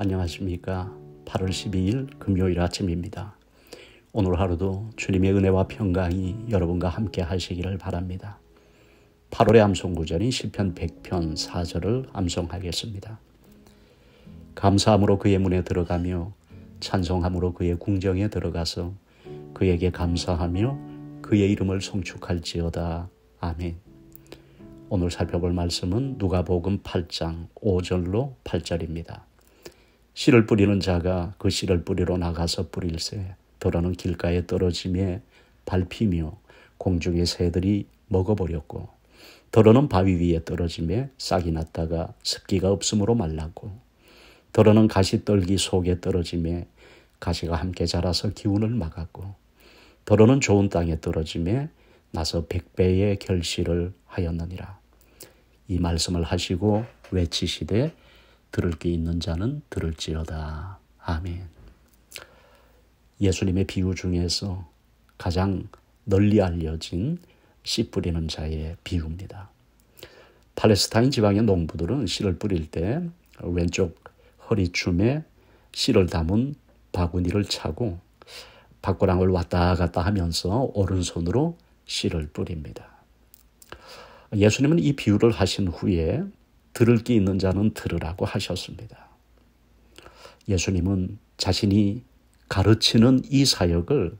안녕하십니까. 8월 12일 금요일 아침입니다. 오늘 하루도 주님의 은혜와 평강이 여러분과 함께 하시기를 바랍니다. 8월의 암송 구절인 시편 100편 4절을 암송하겠습니다. 감사함으로 그의 문에 들어가며 찬송함으로 그의 궁정에 들어가서 그에게 감사하며 그의 이름을 송축할지어다. 아멘. 오늘 살펴볼 말씀은 누가복음 8장 5절로 8절입니다. 씨를 뿌리는 자가 그 씨를 뿌리러 나가서 뿌릴새 더러는 길가에 떨어짐에 밟히며 공중의 새들이 먹어버렸고 더러는 바위 위에 떨어짐에 싹이 났다가 습기가 없으므로 말랐고 더러는 가시떨기 속에 떨어짐에 가시가 함께 자라서 기운을 막았고 더러는 좋은 땅에 떨어짐에 나서 백배의 결실을 하였느니라. 이 말씀을 하시고 외치시되 들을 게 있는 자는 들을지어다. 아멘. 예수님의 비유 중에서 가장 널리 알려진 씨 뿌리는 자의 비유입니다. 팔레스타인 지방의 농부들은 씨를 뿌릴 때 왼쪽 허리춤에 씨를 담은 바구니를 차고 바꾸랑을 왔다 갔다 하면서 오른손으로 씨를 뿌립니다. 예수님은 이 비유를 하신 후에 들을 게 있는 자는 들으라고 하셨습니다. 예수님은 자신이 가르치는 이 사역을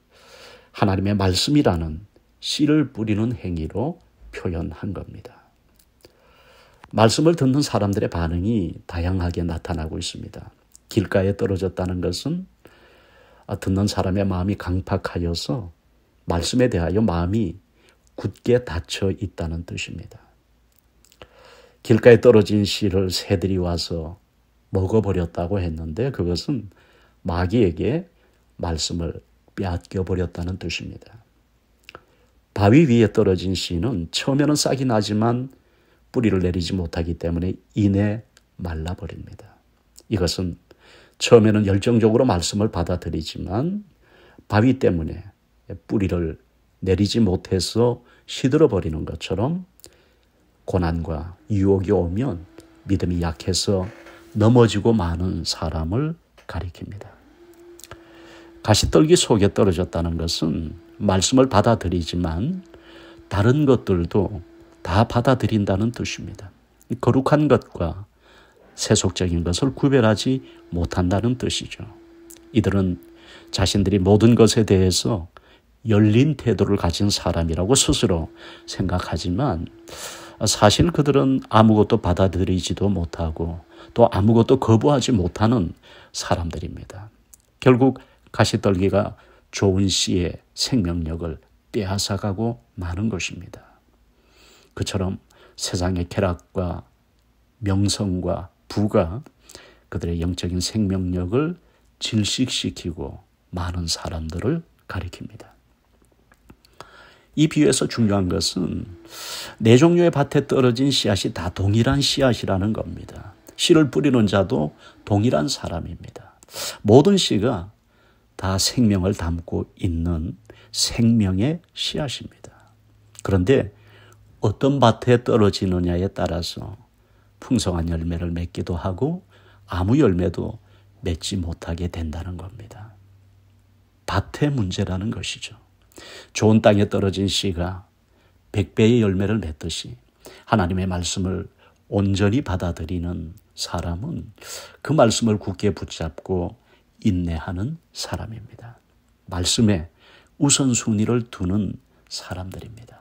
하나님의 말씀이라는 씨를 뿌리는 행위로 표현한 겁니다. 말씀을 듣는 사람들의 반응이 다양하게 나타나고 있습니다. 길가에 떨어졌다는 것은 아, 듣는 사람의 마음이 강팍하여서 말씀에 대하여 마음이 굳게 닫혀 있다는 뜻입니다. 길가에 떨어진 씨를 새들이 와서 먹어버렸다고 했는데 그것은 마귀에게 말씀을 빼앗겨버렸다는 뜻입니다. 바위 위에 떨어진 씨는 처음에는 싹이 나지만 뿌리를 내리지 못하기 때문에 인해 말라버립니다. 이것은 처음에는 열정적으로 말씀을 받아들이지만 바위 때문에 뿌리를 내리지 못해서 시들어버리는 것처럼 고난과 유혹이 오면 믿음이 약해서 넘어지고 많은 사람을 가리킵니다. 가시떨기 속에 떨어졌다는 것은 말씀을 받아들이지만 다른 것들도 다 받아들인다는 뜻입니다. 거룩한 것과 세속적인 것을 구별하지 못한다는 뜻이죠. 이들은 자신들이 모든 것에 대해서 열린 태도를 가진 사람이라고 스스로 생각하지만 사실 그들은 아무것도 받아들이지도 못하고 또 아무것도 거부하지 못하는 사람들입니다. 결국 가시떨기가 좋은 씨의 생명력을 빼앗아가고 마는 것입니다. 그처럼 세상의 쾌락과 명성과 부가 그들의 영적인 생명력을 질식시키고 많은 사람들을 가리킵니다. 이 비유에서 중요한 것은 네 종류의 밭에 떨어진 씨앗이 다 동일한 씨앗이라는 겁니다. 씨를 뿌리는 자도 동일한 사람입니다. 모든 씨가 다 생명을 담고 있는 생명의 씨앗입니다. 그런데 어떤 밭에 떨어지느냐에 따라서 풍성한 열매를 맺기도 하고 아무 열매도 맺지 못하게 된다는 겁니다. 밭의 문제라는 것이죠. 좋은 땅에 떨어진 씨가 백배의 열매를 맺듯이 하나님의 말씀을 온전히 받아들이는 사람은 그 말씀을 굳게 붙잡고 인내하는 사람입니다. 말씀에 우선순위를 두는 사람들입니다.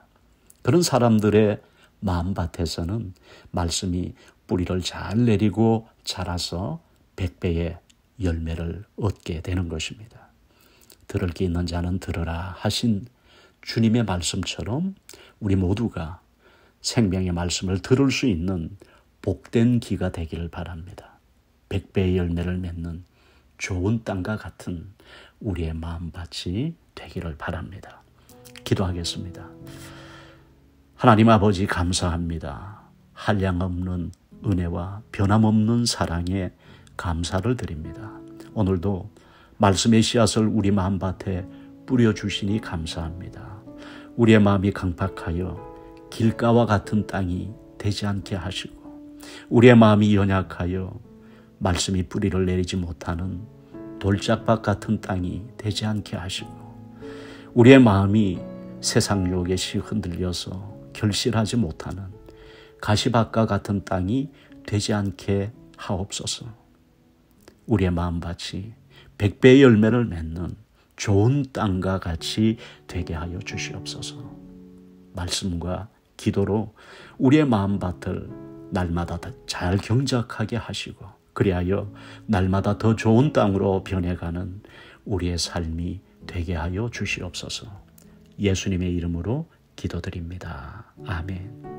그런 사람들의 마음밭에서는 말씀이 뿌리를 잘 내리고 자라서 백배의 열매를 얻게 되는 것입니다. 들을 게 있는 자는 들으라 하신 주님의 말씀처럼 우리 모두가 생명의 말씀을 들을 수 있는 복된 기가 되기를 바랍니다. 백배의 열매를 맺는 좋은 땅과 같은 우리의 마음밭이 되기를 바랍니다. 기도하겠습니다. 하나님 아버지 감사합니다. 한량 없는 은혜와 변함없는 사랑에 감사를 드립니다. 오늘도 말씀의 씨앗을 우리 마음밭에 뿌려주시니 감사합니다. 우리의 마음이 강팍하여 길가와 같은 땅이 되지 않게 하시고 우리의 마음이 연약하여 말씀이 뿌리를 내리지 못하는 돌짝밭 같은 땅이 되지 않게 하시고 우리의 마음이 세상 욕에 흔들려서 결실하지 못하는 가시밭과 같은 땅이 되지 않게 하옵소서. 우리의 마음밭이 백배의 열매를 맺는 좋은 땅과 같이 되게 하여 주시옵소서. 말씀과 기도로 우리의 마음밭을 날마다 잘 경작하게 하시고 그리하여 날마다 더 좋은 땅으로 변해가는 우리의 삶이 되게 하여 주시옵소서. 예수님의 이름으로 기도드립니다. 아멘.